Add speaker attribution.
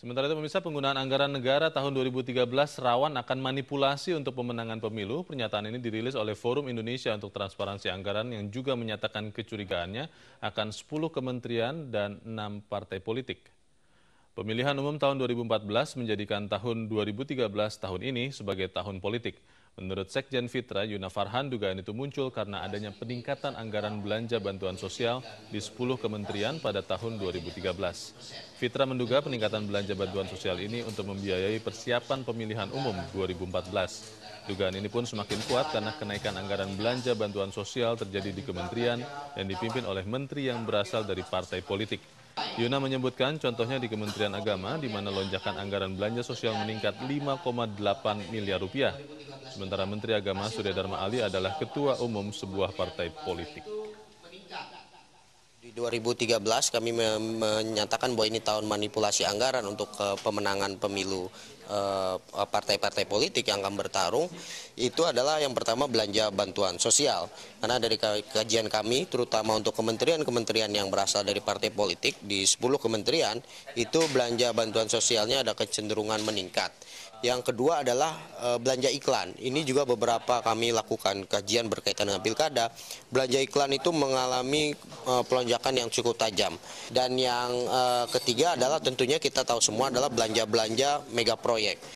Speaker 1: Sementara itu pemirsa penggunaan anggaran negara tahun 2013 rawan akan manipulasi untuk pemenangan pemilu. Pernyataan ini dirilis oleh Forum Indonesia untuk Transparansi Anggaran yang juga menyatakan kecurigaannya akan 10 kementerian dan 6 partai politik. Pemilihan umum tahun 2014 menjadikan tahun 2013 tahun ini sebagai tahun politik. Menurut Sekjen Fitra, Yuna Farhan dugaan itu muncul karena adanya peningkatan anggaran belanja bantuan sosial di 10 kementerian pada tahun 2013. Fitra menduga peningkatan belanja bantuan sosial ini untuk membiayai persiapan pemilihan umum 2014. Dugaan ini pun semakin kuat karena kenaikan anggaran belanja bantuan sosial terjadi di kementerian yang dipimpin oleh menteri yang berasal dari partai politik. Yuna menyebutkan contohnya di Kementerian Agama di mana lonjakan anggaran belanja sosial meningkat 5,8 miliar rupiah. Sementara Menteri Agama Surya Dharma Ali adalah ketua umum sebuah partai politik.
Speaker 2: Di 2013 kami menyatakan bahwa ini tahun manipulasi anggaran untuk eh, pemenangan pemilu eh, partai-partai politik yang akan bertarung itu adalah yang pertama belanja bantuan sosial karena dari kajian kami terutama untuk kementerian-kementerian yang berasal dari partai politik di 10 kementerian itu belanja bantuan sosialnya ada kecenderungan meningkat yang kedua adalah eh, belanja iklan. Ini juga beberapa kami lakukan kajian berkaitan dengan pilkada. Belanja iklan itu mengalami eh, pelonjakan yang cukup tajam. Dan yang eh, ketiga adalah tentunya kita tahu semua adalah belanja-belanja mega proyek.